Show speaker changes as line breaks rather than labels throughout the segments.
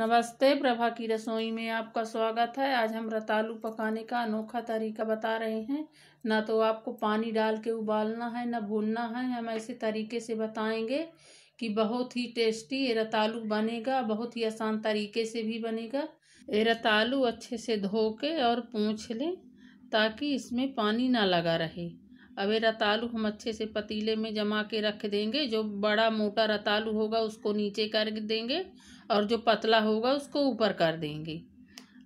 नमस्ते प्रभा की रसोई में आपका स्वागत है आज हम रतालू पकाने का अनोखा तरीका बता रहे हैं ना तो आपको पानी डाल के उबालना है ना भूनना है हम ऐसे तरीके से बताएंगे कि बहुत ही टेस्टी ये रतालू बनेगा बहुत ही आसान तरीके से भी बनेगा ये रतालू अच्छे से धो के और पूछ लें ताकि इसमें पानी ना लगा रहे अब ये रतालू हम अच्छे से पतीले में जमा के रख देंगे जो बड़ा मोटा रतालू होगा उसको नीचे कर देंगे और जो पतला होगा उसको ऊपर कर देंगे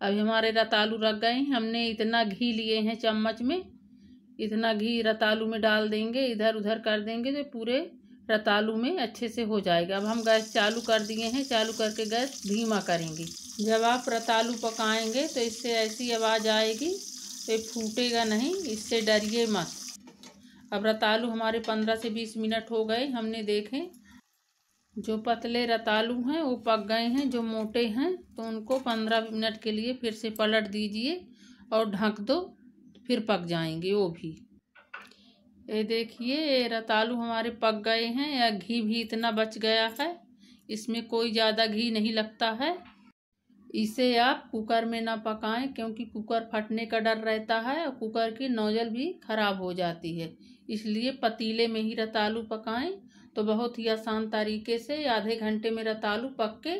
अभी हमारे रतालू रख गए हैं हमने इतना घी लिए हैं चम्मच में इतना घी रतालू में डाल देंगे इधर उधर कर देंगे तो पूरे रतालू में अच्छे से हो जाएगा अब हम गैस चालू कर दिए हैं चालू करके गैस धीमा करेंगे जब आप रतालू पकाएंगे तो इससे ऐसी आवाज़ आएगी तो फूटेगा नहीं इससे डरिए मत अब रतालू हमारे पंद्रह से बीस मिनट हो गए हमने देखे जो पतले रतालू हैं वो पक गए हैं जो मोटे हैं तो उनको पंद्रह मिनट के लिए फिर से पलट दीजिए और ढक दो फिर पक जाएंगे वो भी ये देखिए ये रतालू हमारे पक गए हैं या घी भी इतना बच गया है इसमें कोई ज़्यादा घी नहीं लगता है इसे आप कुकर में ना पकाएं क्योंकि कुकर फटने का डर रहता है और कुकर की नोजल भी खराब हो जाती है इसलिए पतीले में ही रतालू पकाएं तो बहुत ही आसान तरीके से आधे घंटे में रतालू पक के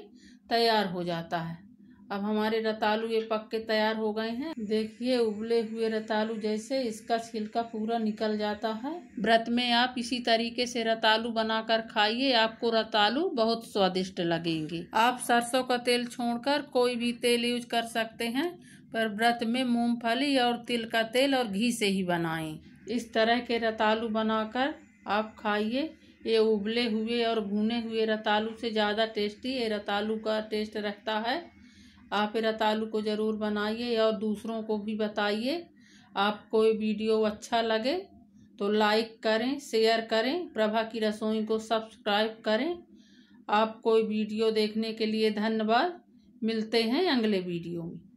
तैयार हो जाता है अब हमारे रतालू ये पक के तैयार हो गए हैं देखिए उबले हुए रतालू जैसे इसका छिलका पूरा निकल जाता है व्रत में आप इसी तरीके से रतालू बनाकर खाइए आपको रतालू बहुत स्वादिष्ट लगेंगे आप सरसों का तेल छोड़कर कोई भी तेल यूज कर सकते हैं पर व्रत में मूंगफली और तिल का तेल और घी से ही बनाए इस तरह के रतालू बनाकर आप खाइए ये उबले हुए और भुने हुए रतालू से ज़्यादा टेस्टी ये रतालू का टेस्ट रखता है आप रतालू को ज़रूर बनाइए और दूसरों को भी बताइए आपको ये वीडियो अच्छा लगे तो लाइक करें शेयर करें प्रभा की रसोई को सब्सक्राइब करें आपको वीडियो देखने के लिए धन्यवाद मिलते हैं अगले वीडियो में